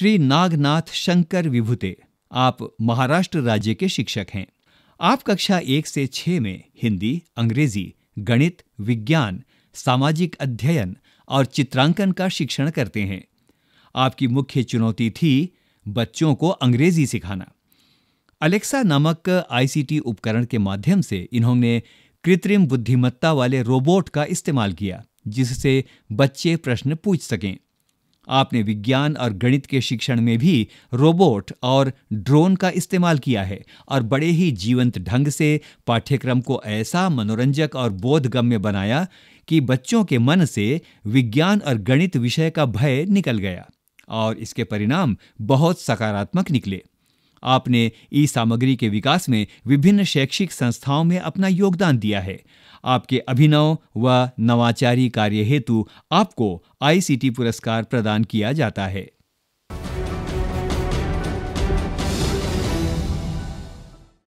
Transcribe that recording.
श्री नागनाथ शंकर विभुते आप महाराष्ट्र राज्य के शिक्षक हैं आप कक्षा एक से छः में हिंदी अंग्रेजी गणित विज्ञान सामाजिक अध्ययन और चित्रांकन का शिक्षण करते हैं आपकी मुख्य चुनौती थी बच्चों को अंग्रेजी सिखाना अलेक्सा नामक आईसीटी उपकरण के माध्यम से इन्होंने कृत्रिम बुद्धिमत्ता वाले रोबोट का इस्तेमाल किया जिससे बच्चे प्रश्न पूछ सकें आपने विज्ञान और गणित के शिक्षण में भी रोबोट और ड्रोन का इस्तेमाल किया है और बड़े ही जीवंत ढंग से पाठ्यक्रम को ऐसा मनोरंजक और बोधगम्य बनाया कि बच्चों के मन से विज्ञान और गणित विषय का भय निकल गया और इसके परिणाम बहुत सकारात्मक निकले आपने ई सामग्री के विकास में विभिन्न शैक्षिक संस्थाओं में अपना योगदान दिया है आपके अभिनव व नवाचारी कार्य हेतु आपको आईसीटी पुरस्कार प्रदान किया जाता है